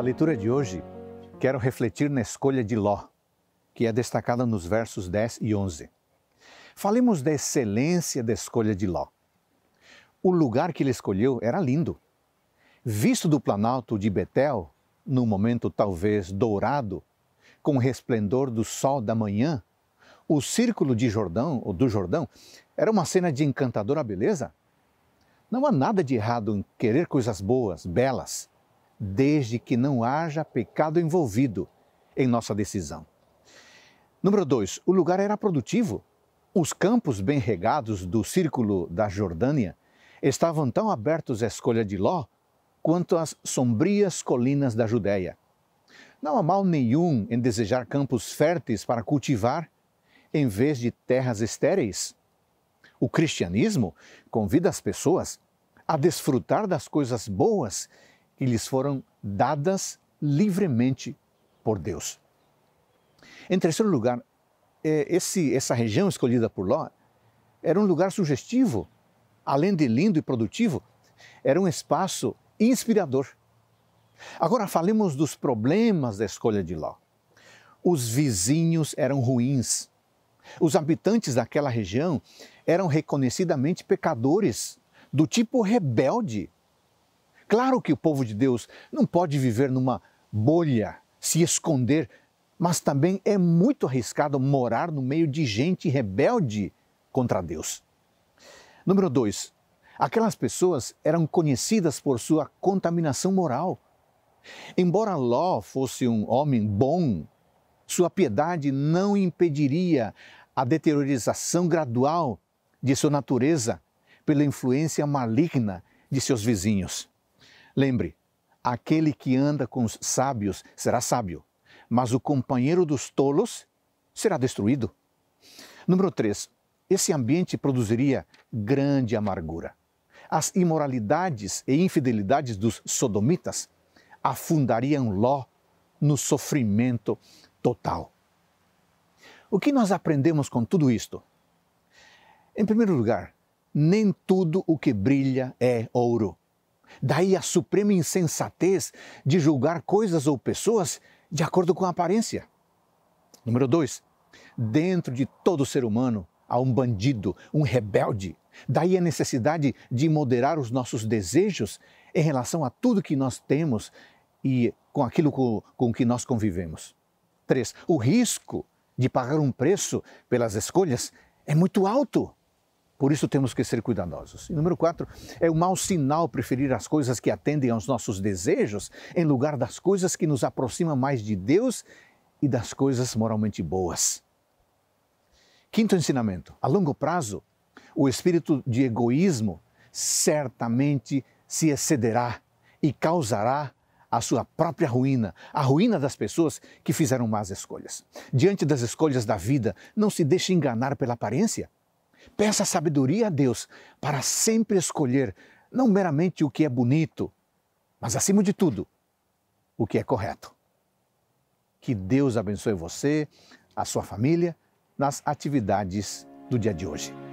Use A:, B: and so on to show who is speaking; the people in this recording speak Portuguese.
A: Na leitura de hoje, quero refletir na escolha de Ló, que é destacada nos versos 10 e 11. Falemos da excelência da escolha de Ló. O lugar que ele escolheu era lindo. Visto do planalto de Betel, num momento talvez dourado, com o resplendor do sol da manhã, o círculo de Jordão, ou do Jordão, era uma cena de encantadora beleza. Não há nada de errado em querer coisas boas, belas, desde que não haja pecado envolvido em nossa decisão. Número dois, o lugar era produtivo. Os campos bem regados do círculo da Jordânia estavam tão abertos à escolha de Ló quanto as sombrias colinas da Judéia. Não há mal nenhum em desejar campos férteis para cultivar, em vez de terras estéreis. O cristianismo convida as pessoas a desfrutar das coisas boas e lhes foram dadas livremente por Deus. Em terceiro lugar, é, esse, essa região escolhida por Ló era um lugar sugestivo, além de lindo e produtivo, era um espaço inspirador. Agora falemos dos problemas da escolha de Ló. Os vizinhos eram ruins. Os habitantes daquela região eram reconhecidamente pecadores, do tipo rebelde Claro que o povo de Deus não pode viver numa bolha, se esconder, mas também é muito arriscado morar no meio de gente rebelde contra Deus. Número dois, aquelas pessoas eram conhecidas por sua contaminação moral. Embora Ló fosse um homem bom, sua piedade não impediria a deteriorização gradual de sua natureza pela influência maligna de seus vizinhos. Lembre, aquele que anda com os sábios será sábio, mas o companheiro dos tolos será destruído. Número 3. Esse ambiente produziria grande amargura. As imoralidades e infidelidades dos sodomitas afundariam Ló no sofrimento total. O que nós aprendemos com tudo isto? Em primeiro lugar, nem tudo o que brilha é ouro. Daí a suprema insensatez de julgar coisas ou pessoas de acordo com a aparência. Número dois, dentro de todo ser humano há um bandido, um rebelde. Daí a necessidade de moderar os nossos desejos em relação a tudo que nós temos e com aquilo com, com que nós convivemos. Três, o risco de pagar um preço pelas escolhas é muito alto. Por isso temos que ser cuidadosos. E número quatro, é um mau sinal preferir as coisas que atendem aos nossos desejos em lugar das coisas que nos aproximam mais de Deus e das coisas moralmente boas. Quinto ensinamento: a longo prazo, o espírito de egoísmo certamente se excederá e causará a sua própria ruína, a ruína das pessoas que fizeram más escolhas. Diante das escolhas da vida, não se deixe enganar pela aparência. Peça sabedoria a Deus para sempre escolher não meramente o que é bonito, mas acima de tudo, o que é correto. Que Deus abençoe você, a sua família, nas atividades do dia de hoje.